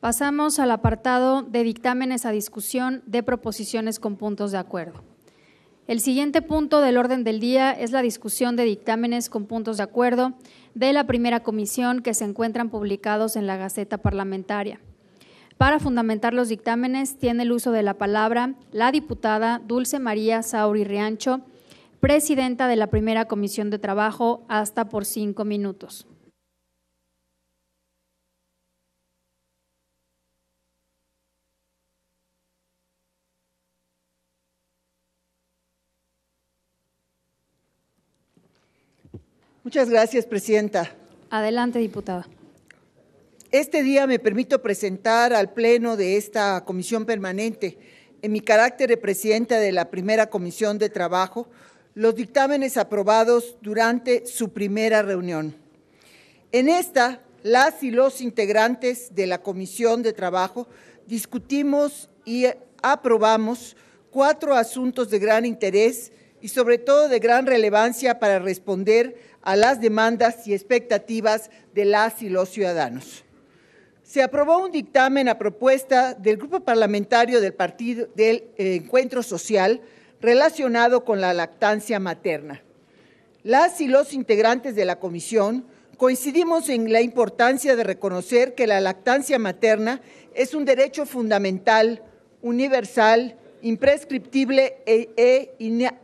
Pasamos al apartado de dictámenes a discusión de proposiciones con puntos de acuerdo. El siguiente punto del orden del día es la discusión de dictámenes con puntos de acuerdo de la primera comisión que se encuentran publicados en la Gaceta Parlamentaria. Para fundamentar los dictámenes tiene el uso de la palabra la diputada Dulce María Sauri Riancho, presidenta de la primera comisión de trabajo, hasta por cinco minutos. Muchas gracias, Presidenta. Adelante, diputada. Este día me permito presentar al Pleno de esta Comisión Permanente, en mi carácter de Presidenta de la Primera Comisión de Trabajo, los dictámenes aprobados durante su primera reunión. En esta, las y los integrantes de la Comisión de Trabajo discutimos y aprobamos cuatro asuntos de gran interés y sobre todo de gran relevancia para responder a las demandas y expectativas de las y los ciudadanos. Se aprobó un dictamen a propuesta del Grupo Parlamentario del Partido del eh, Encuentro Social relacionado con la lactancia materna. Las y los integrantes de la comisión coincidimos en la importancia de reconocer que la lactancia materna es un derecho fundamental, universal imprescriptible e, e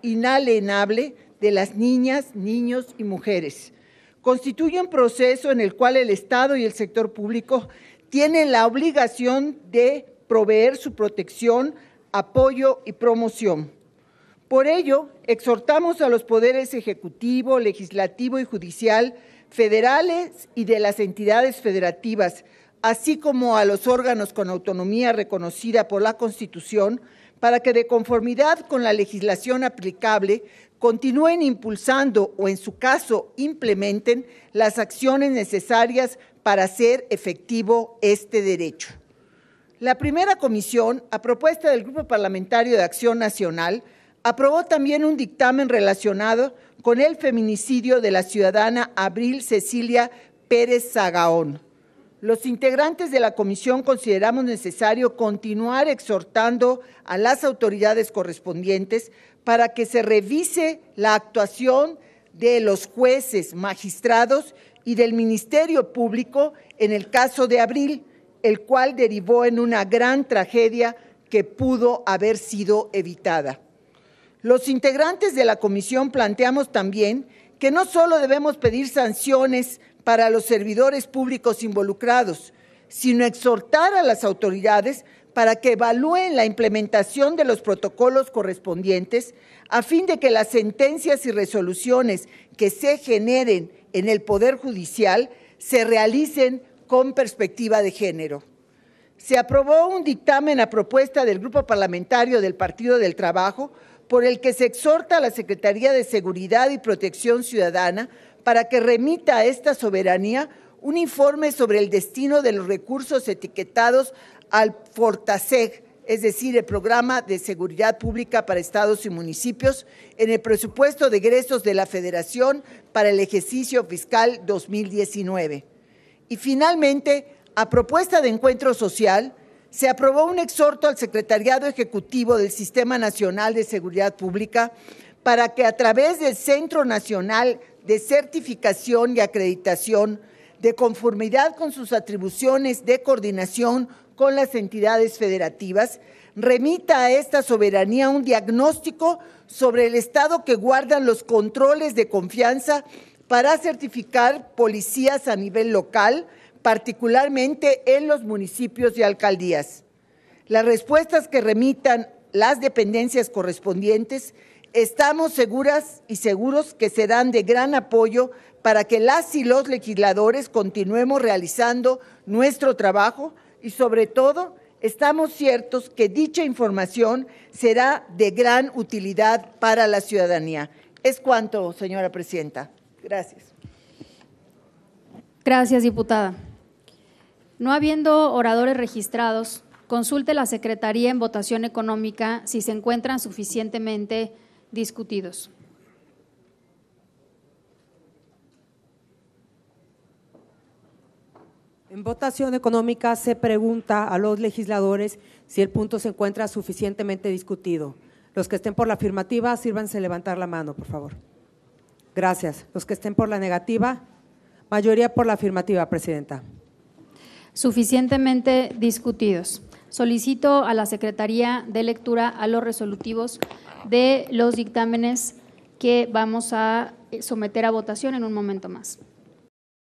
inalienable de las niñas, niños y mujeres. Constituye un proceso en el cual el Estado y el sector público tienen la obligación de proveer su protección, apoyo y promoción. Por ello, exhortamos a los poderes ejecutivo, legislativo y judicial federales y de las entidades federativas, así como a los órganos con autonomía reconocida por la Constitución, para que de conformidad con la legislación aplicable continúen impulsando o en su caso implementen las acciones necesarias para hacer efectivo este derecho. La primera comisión, a propuesta del Grupo Parlamentario de Acción Nacional, aprobó también un dictamen relacionado con el feminicidio de la ciudadana Abril Cecilia Pérez Sagaón, los integrantes de la comisión consideramos necesario continuar exhortando a las autoridades correspondientes para que se revise la actuación de los jueces, magistrados y del Ministerio Público en el caso de Abril, el cual derivó en una gran tragedia que pudo haber sido evitada. Los integrantes de la comisión planteamos también que no solo debemos pedir sanciones para los servidores públicos involucrados, sino exhortar a las autoridades para que evalúen la implementación de los protocolos correspondientes a fin de que las sentencias y resoluciones que se generen en el Poder Judicial se realicen con perspectiva de género. Se aprobó un dictamen a propuesta del Grupo Parlamentario del Partido del Trabajo por el que se exhorta a la Secretaría de Seguridad y Protección Ciudadana para que remita a esta soberanía un informe sobre el destino de los recursos etiquetados al Fortaseg, es decir, el Programa de Seguridad Pública para Estados y Municipios, en el presupuesto de egresos de la Federación para el ejercicio fiscal 2019. Y finalmente, a propuesta de encuentro social, se aprobó un exhorto al Secretariado Ejecutivo del Sistema Nacional de Seguridad Pública para que a través del Centro Nacional de Certificación y Acreditación, de conformidad con sus atribuciones de coordinación con las entidades federativas, remita a esta soberanía un diagnóstico sobre el estado que guardan los controles de confianza para certificar policías a nivel local, particularmente en los municipios y alcaldías. Las respuestas que remitan las dependencias correspondientes estamos seguras y seguros que serán de gran apoyo para que las y los legisladores continuemos realizando nuestro trabajo y sobre todo estamos ciertos que dicha información será de gran utilidad para la ciudadanía. Es cuanto, señora presidenta. Gracias. Gracias, diputada. No habiendo oradores registrados, consulte la Secretaría en Votación Económica si se encuentran suficientemente discutidos. En votación económica se pregunta a los legisladores si el punto se encuentra suficientemente discutido. Los que estén por la afirmativa, sírvanse levantar la mano, por favor. Gracias. Los que estén por la negativa, mayoría por la afirmativa, Presidenta suficientemente discutidos. Solicito a la Secretaría de Lectura a los resolutivos de los dictámenes que vamos a someter a votación en un momento más.